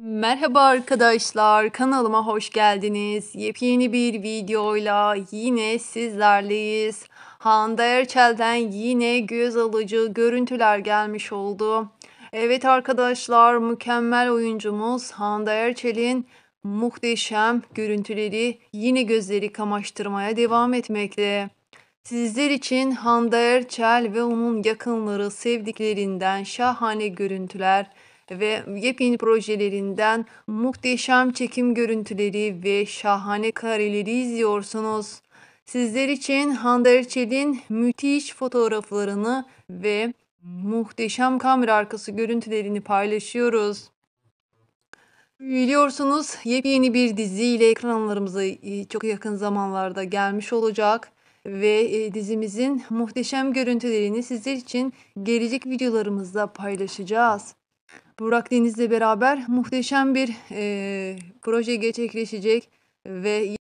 Merhaba arkadaşlar, kanalıma hoş geldiniz. Yepyeni bir videoyla yine sizlerleyiz. Hande Erçel'den yine göz alıcı görüntüler gelmiş oldu. Evet arkadaşlar, mükemmel oyuncumuz Hande Erçel'in muhteşem görüntüleri yine gözleri kamaştırmaya devam etmekte. Sizler için Hande Erçel ve onun yakınları sevdiklerinden şahane görüntüler ve yepyeni projelerinden muhteşem çekim görüntüleri ve şahane kareleri izliyorsunuz. Sizler için Hande Erçel'in müthiş fotoğraflarını ve muhteşem kamera arkası görüntülerini paylaşıyoruz. Biliyorsunuz yepyeni bir diziyle ekranlarımıza e, çok yakın zamanlarda gelmiş olacak ve e, dizimizin muhteşem görüntülerini sizler için gelecek videolarımızda paylaşacağız. Burak Deniz'le beraber muhteşem bir e, proje gerçekleşecek ve